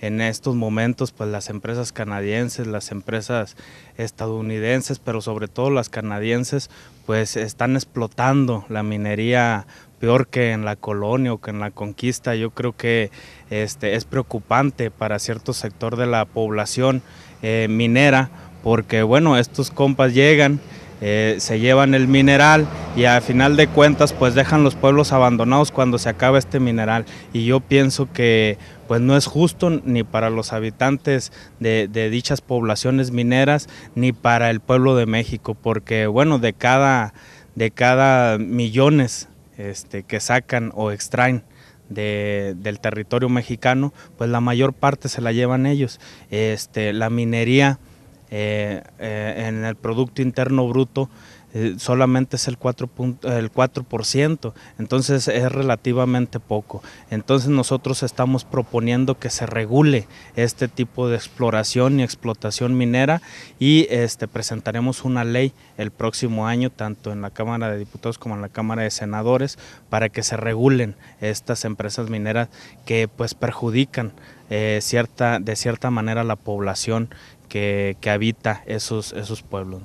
en estos momentos pues las empresas canadienses, las empresas estadounidenses, pero sobre todo las canadienses pues están explotando la minería peor que en la colonia o que en la conquista. Yo creo que este, es preocupante para cierto sector de la población eh, minera porque bueno, estos compas llegan eh, se llevan el mineral y a final de cuentas pues dejan los pueblos abandonados cuando se acaba este mineral. Y yo pienso que pues no es justo ni para los habitantes de, dichas poblaciones mineras ni para el pueblo de México, porque bueno, de cada, de cada millones este, que sacan o extraen, del territorio mexicano, pues la mayor parte se la llevan ellos. Este, la minería eh, eh, en el Producto Interno Bruto eh, solamente es el 4, el entonces es relativamente poco. Entonces nosotros estamos proponiendo que se regule este tipo de exploración y explotación minera y este, presentaremos una ley el próximo año, tanto en la Cámara de Diputados como en la Cámara de Senadores, para que se regulen estas empresas mineras que pues perjudican cierta, de cierta manera la población que, habita esos, esos pueblos.